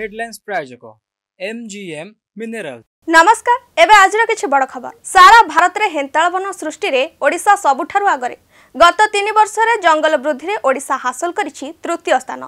Headlines प्रायोजक MGM mineral নমস্কার এবে আজির কিছু বড় খবর সারা ভারতের হেন্তাড়বন সৃষ্টিরে ওড়িশা সবুঠার আগরে গত তিন বর্ষের জঙ্গল বৃদ্ধিরে ওড়িশা হাসল করেছি তৃতীয় স্থান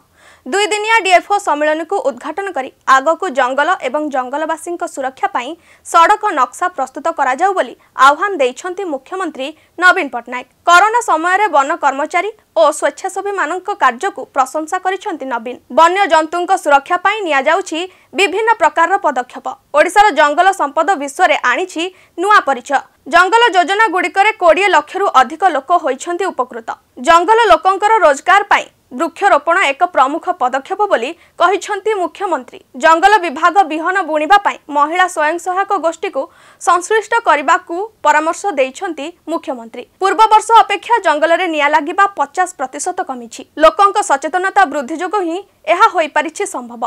ଦୁଇଦିନିଆ ଡିଏଫ୍ଓ ସମ୍ମିଳନୀକୁ ଉଦ୍ଘାଟନ କରି ଆଗକୁ ଜଙ୍ଗଲ ଏବଂ ଜଙ୍ଗଲବାସୀଙ୍କ ସୁରକ୍ଷା ପାଇଁ ସଡ଼କ ନକ୍ସା ପ୍ରସ୍ତୁତ କରାଯାଉ ବୋଲି ଆହ୍ୱାନ ଦେଇଛନ୍ତି ମୁଖ୍ୟମନ୍ତ୍ରୀ ନବୀନ ପଟ୍ଟନାୟକ କରୋନା ସମୟରେ ବନ କର୍ମଚାରୀ ଓ ସ୍ୱେଚ୍ଛାସେବୀମାନଙ୍କ କାର୍ଯ୍ୟକୁ ପ୍ରଶଂସା କରିଛନ୍ତି ନବୀନ ବନ୍ୟଜନ୍ତୁଙ୍କ ସୁରକ୍ଷା ପାଇଁ ନିଆଯାଉଛି ବିଭିନ୍ନ ପ୍ରକାରର ପଦକ୍ଷେପ ଓଡ଼ିଶାର ଜଙ୍ଗଲ ସମ୍ପଦ ବିଶ୍ୱରେ ଆଣିଛି ନୂଆ ପରିଚୟ ଜଙ୍ଗଲ ଯୋଜନାଗୁଡ଼ିକରେ କୋଡ଼ିଏ ଲକ୍ଷରୁ ଅଧିକ ଲୋକ ହୋଇଛନ୍ତି ଉପକୃତ ଜଙ୍ଗଲ ଲୋକଙ୍କର ରୋଜଗାର ପାଇଁ ବୃକ୍ଷରୋପଣ ଏକ ପ୍ରମୁଖ ପଦକ୍ଷେପ ବୋଲି କହିଛନ୍ତି ମୁଖ୍ୟମନ୍ତ୍ରୀ ଜଙ୍ଗଲ ବିଭାଗ ବିହନ ବୁଣିବା ପାଇଁ ମହିଳା ସ୍ୱୟଂ ସହାୟକ ଗୋଷ୍ଠୀକୁ ସଂଶ୍ଳିଷ୍ଟ କରିବାକୁ ପରାମର୍ଶ ଦେଇଛନ୍ତି ମୁଖ୍ୟମନ୍ତ୍ରୀ ପୂର୍ବବର୍ଷ ଅପେକ୍ଷା ଜଙ୍ଗଲରେ ନିଆଁ ଲାଗିବା ପଚାଶ ପ୍ରତିଶତ କମିଛି ଲୋକଙ୍କ ସଚେତନତା ବୃଦ୍ଧି ଯୋଗୁଁ ହିଁ ଏହା ହୋଇପାରିଛି ସମ୍ଭବ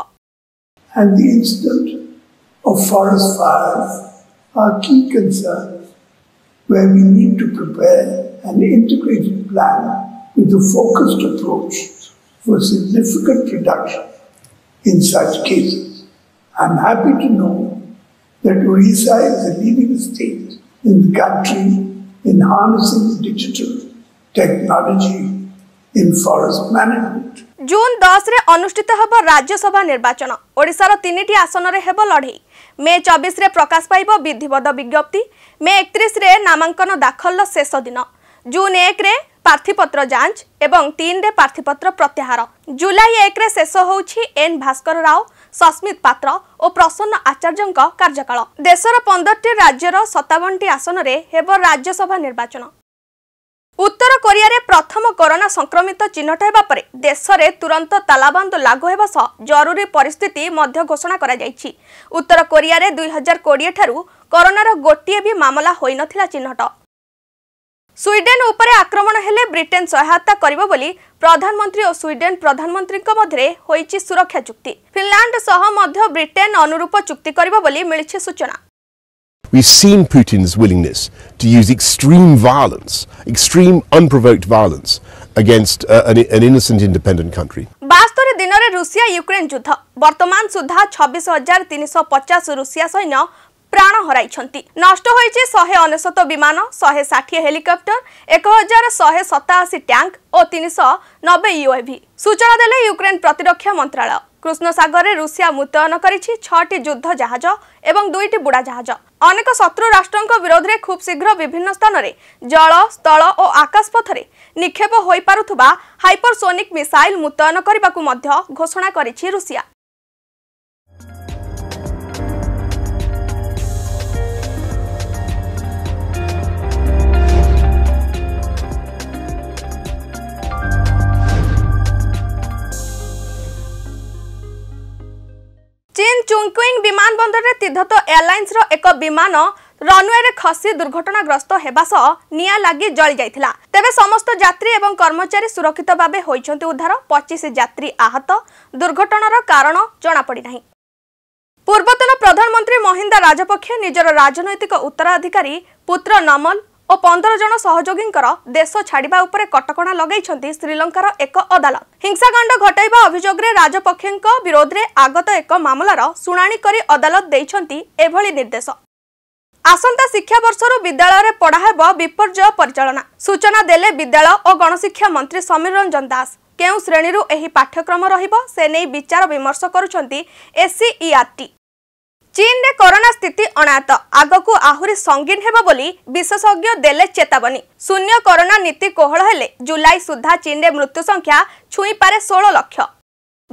And the incident of forest fires are key concerns where we need to prepare an integrated plan with a focused approach for significant reduction in such cases. I'm happy to know that Orissa is a leading state in the country in harnessing digital technology in forest management. June দশরে অনুষ্ঠিত ହେବ ରାଜ୍ୟସଭା ନିର୍ବାଚନ ଓଡ଼ିଶାର ତିନିଟି ଆସନରେ ହେବ ଲଢ଼େଇ ମେ ଚବିଶରେ ପ୍ରକାଶ ପାଇବ ବିଧିବଦ୍ଧ ବିଜ୍ଞପ୍ତି ମେ ଏକତିରିଶରେ ନାମାଙ୍କନ ଦାଖଲର ଶେଷ ଦିନ ଜୁନ୍ ଏକରେ ପ୍ରାର୍ଥୀପତ୍ର ଯାଞ୍ଚ ଏବଂ ତିନିରେ ପ୍ରାର୍ଥୀପତ୍ର ପ୍ରତ୍ୟାହାର ଜୁଲାଇ ଏକରେ ଶେଷ ହେଉଛି ଏନ୍ ଭାସ୍କର ରାଓ ସସ୍ମିତ ପାତ୍ର ଓ ପ୍ରସନ୍ନ ଆଚାର୍ଯ୍ୟଙ୍କ କାର୍ଯ୍ୟକାଳ ଦେଶର ପନ୍ଦରଟି ରାଜ୍ୟର ସତାବନଟି ଆସନରେ ହେବ ରାଜ୍ୟସଭା ନିର୍ବାଚନ ଉତ୍ତର କୋରିଆରେ ପ୍ରଥମ କରୋନା ସଂକ୍ରମିତ ଚିହ୍ନଟ ହେବା ପରେ ଦେଶରେ ତୁରନ୍ତ ତାଲାବନ୍ଦ ଲାଗୁ ହେବା ସହ ଜରୁରୀ ପରିସ୍ଥିତି ମଧ୍ୟ ଘୋଷଣା କରାଯାଇଛି ଉତ୍ତର କୋରିଆରେ ଦୁଇ ହଜାର କୋଡ଼ିଏ ଠାରୁ କରୋନାର ଗୋଟିଏ ବି ମାମଲା ହୋଇନଥିଲା ଚିହ୍ନଟ ସ୍ୱିଡେନ୍ ଉପରେ ଆକ୍ରମଣ ହେଲେ ବ୍ରିଟେନ୍ ସହାୟତା କରିବ ବୋଲି ପ୍ରଧାନମନ୍ତ୍ରୀ ଓ ସ୍ୱିଡେନ୍ ପ୍ରଧାନମନ୍ତ୍ରୀଙ୍କ ମଧ୍ୟରେ ହୋଇଛି ସୁରକ୍ଷା ଚୁକ୍ତି ଫିନଲାଣ୍ଡ ସହ ମଧ୍ୟ ବ୍ରିଟେନ୍ ଅନୁରୂପ ଚୁକ୍ତି କରିବ ବୋଲି ମିଳିଛି ସୂଚନା We've seen Putin's willingness to use extreme violence, extreme unprovoked violence, against uh, an, an innocent independent country. ବାସ୍ତରେ ଦିନରେ ରୁଷିଆ ୟୁକ୍ରେନ୍ ଯୁଦ୍ଧ ବର୍ତ୍ତମାନ ସୁଦ୍ଧା ଛବିଶ ହଜାର ତିନିଶହ ପଚାଶ ରୁଷିଆ ସୈନ୍ୟ ପ୍ରାଣ ହରାଇଛନ୍ତି ନଷ୍ଟ ହୋଇଛି ଶହେ ଅନେଶତ ବିମାନ ଶହେ ଷାଠିଏ ହେଲିକପ୍ଟର ଏକ ହଜାର ଶହେ ସତାଅଶୀ ଟ୍ୟାଙ୍କ ଓ ତିନିଶହ ନବେ ୟୁଏଭି ସୂଚନା ଦେଲେ ୟୁକ୍ରେନ ପ୍ରତିରକ୍ଷା ମନ୍ତ୍ରାଳୟ କୃଷ୍ଣସାଗରରେ ରୁଷିଆ ମୁତୟନ କରିଛି ଛଅଟି ଯୁଦ୍ଧ ଜାହାଜ ଏବଂ ଦୁଇଟି ବୁଡ଼ା ଜାହାଜ ଅନେକ ଶତ୍ରୁ ରାଷ୍ଟ୍ରଙ୍କ ବିରୋଧରେ ଖୁବ୍ ଶୀଘ୍ର ବିଭିନ୍ନ ସ୍ଥାନରେ ଜଳ ସ୍ଥଳ ଓ ଆକାଶ ପଥରେ ନିକ୍ଷେପ ହୋଇପାରୁଥିବା ହାଇପରସୋନିକ୍ ମିସାଇଲ୍ ମୁତୟନ କରିବାକୁ ମଧ୍ୟ ଘୋଷଣା କରିଛି ରୁଷିଆ ଚୁଙ୍ଗ୍କୁଇଙ୍ଗ୍ ବିମାନବନ୍ଦରରେ ତିବ୍ଦତ ଏୟାରଲାଇନ୍ସର ଏକ ବିମାନ ରନ୍ୱେରେ ଖସି ଦୁର୍ଘଟଣାଗ୍ରସ୍ତ ହେବା ସହ ନିଆଁ ଲାଗି ଜଳିଯାଇଥିଲା ତେବେ ସମସ୍ତ ଯାତ୍ରୀ ଏବଂ କର୍ମଚାରୀ ସୁରକ୍ଷିତ ଭାବେ ହୋଇଛନ୍ତି ଉଦ୍ଧାର ପଚିଶ ଯାତ୍ରୀ ଆହତ ଦୁର୍ଘଟଣାର କାରଣ ଜଣାପଡ଼ିନାହିଁ ପୂର୍ବତନ ପ୍ରଧାନମନ୍ତ୍ରୀ ମହିନ୍ଦା ରାଜପକ୍ଷେ ନିଜର ରାଜନୈତିକ ଉତ୍ତରାଧିକାରୀ ପୁତ୍ର ନମଲ ଓ ପନ୍ଦର ଜଣ ସହଯୋଗୀଙ୍କର ଦେଶ ଛାଡ଼ିବା ଉପରେ କଟକଣା ଲଗାଇଛନ୍ତି ଶ୍ରୀଲଙ୍କାର ଏକ ଅଦାଲତ ହିଂସାକାଣ୍ଡ ଘଟାଇବା ଅଭିଯୋଗରେ ରାଜପକ୍ଷେଙ୍କ ବିରୋଧରେ ଆଗତ ଏକ ମାମଲାର ଶୁଣାଣି କରି ଅଦାଲତ ଦେଇଛନ୍ତି ଏଭଳି ନିର୍ଦ୍ଦେଶ ଆସନ୍ତା ଶିକ୍ଷାବର୍ଷରୁ ବିଦ୍ୟାଳୟରେ ପଢ଼ା ହେବ ବିପର୍ଯ୍ୟୟ ପରିଚାଳନା ସୂଚନା ଦେଲେ ବିଦ୍ୟାଳୟ ଓ ଗଣଶିକ୍ଷା ମନ୍ତ୍ରୀ ସମୀର ରଞ୍ଜନ ଦାସ କେଉଁ ଶ୍ରେଣୀରୁ ଏହି ପାଠ୍ୟକ୍ରମ ରହିବ ସେ ନେଇ ବିଚାର ବିମର୍ଶ କରୁଛନ୍ତି ଏସ୍ସିଇଆର୍ଟି চীনে করোনা স্থিতি অনায়ত আগক আহরি সঙ্গীন হব বলে বিশেষজ্ঞ দেলে চেতাবনী শূন্য করোনা নীতি কোহল হলে জুলাই সুদ্ধা চীনে মৃত্যু সংখ্যা ছুঁইপারে ষোল লক্ষ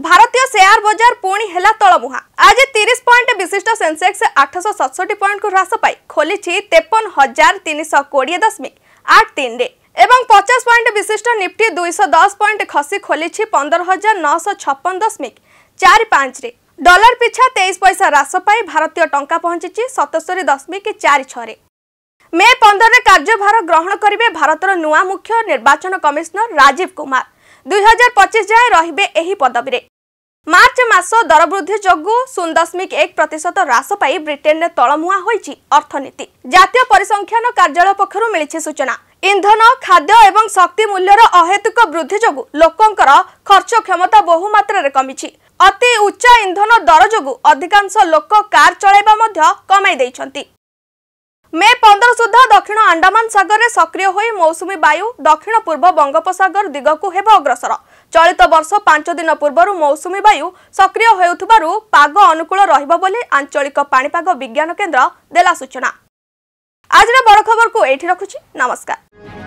ଭାରତୀୟ ସେୟାର ବଜାର ପୁଣି ହେଲା ତଳମୁହାଁ ଆଜି ତିରିଶ ପଏଣ୍ଟ ବିଶିଷ୍ଟ ସେନ୍ସେକ୍ସ ଆଠଶହ ସତଷଠି ପଏଣ୍ଟକୁ ହ୍ରାସ ପାଇ ଖୋଲିଛି ତେପନ ହଜାର ତିନିଶହ କୋଡ଼ିଏ ଦଶମିକ ଆଠ ତିନିରେ ଏବଂ ପଚାଶ ପଏଣ୍ଟ ବିଶିଷ୍ଟ ନିଫ୍ଟି ଦୁଇଶହ ଦଶ ପଏଣ୍ଟ ଖସି ଖୋଲିଛି ପନ୍ଦର ହଜାର ନଅଶହ ଛପନ ଦଶମିକ ଚାରି ପାଞ୍ଚରେ ডলার পিছা তেইশ পয়সা হ্রাস পাই ভারতীয় টঙ্কা পঞ্চিছি সতস্তরি দশমিক চারি ছরে মে পনেরে কার্যভার গ্রহণ করবে ভারতর নূয়া মুখ্য নির্বাচন কমিশনর রাজীব কুমার দুই হাজার পঁচিশ যায় রহবে এই পদবীরে মার্চ মাস দরবৃদ্ধি যোগু শূন্য দশমিক এক প্রত হ্রাস পাই ব্রিটেনে তলমুয়া হয়েছে অর্থনীতি জাতীয় পরিসংখ্যান কার্যালয় পক্ষর মিছে সূচনা ইন্ধন খাদ্য এবং শক্তি মূল্যর অহেতুক বৃদ্ধি যোগু লোকর খরচ ক্ষমতা বহুমাত্রার কমিছে ଅତି ଉଚ୍ଚ ଇନ୍ଧନ ଦର ଯୋଗୁଁ ଅଧିକାଂଶ ଲୋକ କାର୍ ଚଳାଇବା ମଧ୍ୟ କମାଇ ଦେଇଛନ୍ତି ମେ ପନ୍ଦର ସୁଦ୍ଧା ଦକ୍ଷିଣ ଆଣ୍ଡାମାନ ସାଗରରେ ସକ୍ରିୟ ହୋଇ ମୌସୁମୀ ବାୟୁ ଦକ୍ଷିଣ ପୂର୍ବ ବଙ୍ଗୋପସାଗର ଦିଗକୁ ହେବ ଅଗ୍ରସର ଚଳିତ ବର୍ଷ ପାଞ୍ଚ ଦିନ ପୂର୍ବରୁ ମୌସୁମୀ ବାୟୁ ସକ୍ରିୟ ହେଉଥିବାରୁ ପାଗ ଅନୁକୂଳ ରହିବ ବୋଲି ଆଞ୍ଚଳିକ ପାଣିପାଗ ବିଜ୍ଞାନ କେନ୍ଦ୍ର ଦେଲା ସୂଚନା ଆଜିର ବଡ଼ ଖବରକୁ ଏଇଠି ରଖୁଛି